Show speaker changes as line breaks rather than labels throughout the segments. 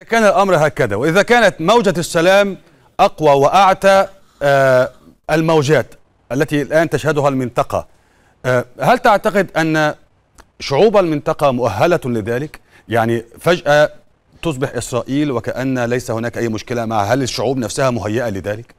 كان الأمر هكذا وإذا كانت موجة السلام أقوى وأعتى آه، الموجات التي الآن تشهدها المنطقة آه، هل تعتقد أن شعوب المنطقة مؤهلة لذلك؟ يعني فجأة تصبح إسرائيل وكأن ليس هناك أي مشكلة مع هل الشعوب نفسها مهيئة لذلك؟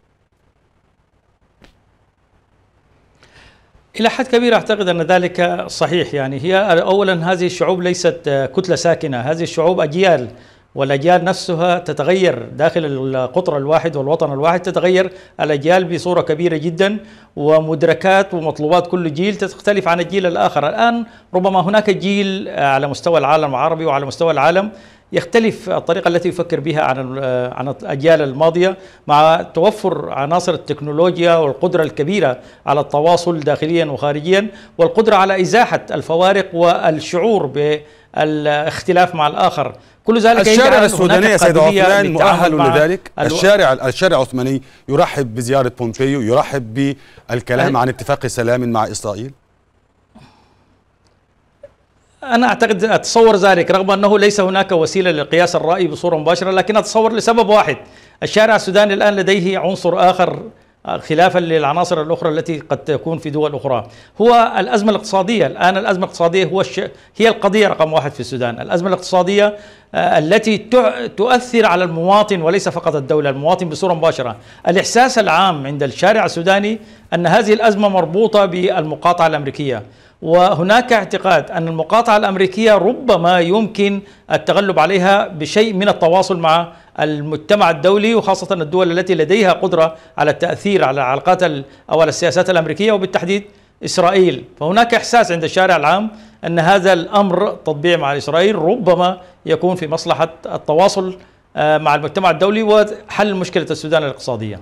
إلى حد كبير أعتقد أن ذلك صحيح يعني هي أولا هذه الشعوب ليست آه، كتلة ساكنة هذه الشعوب أجيال والاجيال نفسها تتغير داخل القطر الواحد والوطن الواحد تتغير الاجيال بصوره كبيره جدا ومدركات ومطلوبات كل جيل تختلف عن الجيل الاخر الان ربما هناك جيل على مستوى العالم العربي وعلى مستوى العالم يختلف الطريقة التي يفكر بها عن آه، عن الأجيال الماضية مع توفر عناصر التكنولوجيا والقدرة الكبيرة على التواصل داخليا وخارجيا والقدرة على إزاحة الفوارق والشعور بالاختلاف مع الآخر
كل ذلك الشارع السوداني يا سيد عثمان مؤهل لذلك الو... الشارع الشارع العثماني يرحب بزيارة بومبيو يرحب بالكلام عن اتفاق سلام مع إسرائيل
أنا أعتقد أتصور ذلك رغم أنه ليس هناك وسيلة لقياس الرأي بصورة مباشرة لكن أتصور لسبب واحد الشارع السوداني الآن لديه عنصر آخر خلافا للعناصر الاخرى التي قد تكون في دول اخرى هو الازمه الاقتصاديه الان الازمه الاقتصاديه هو الش... هي القضيه رقم واحد في السودان الازمه الاقتصاديه آه، التي تؤثر على المواطن وليس فقط الدوله المواطن بصوره مباشره الاحساس العام عند الشارع السوداني ان هذه الازمه مربوطه بالمقاطعه الامريكيه وهناك اعتقاد أن المقاطعة الأمريكية ربما يمكن التغلب عليها بشيء من التواصل مع المجتمع الدولي وخاصة الدول التي لديها قدرة على التأثير على العلاقات أو على السياسات الأمريكية وبالتحديد إسرائيل فهناك إحساس عند الشارع العام أن هذا الأمر تطبيع مع إسرائيل ربما يكون في مصلحة التواصل آه، مع المجتمع الدولي وحل مشكلة السودان الاقتصادية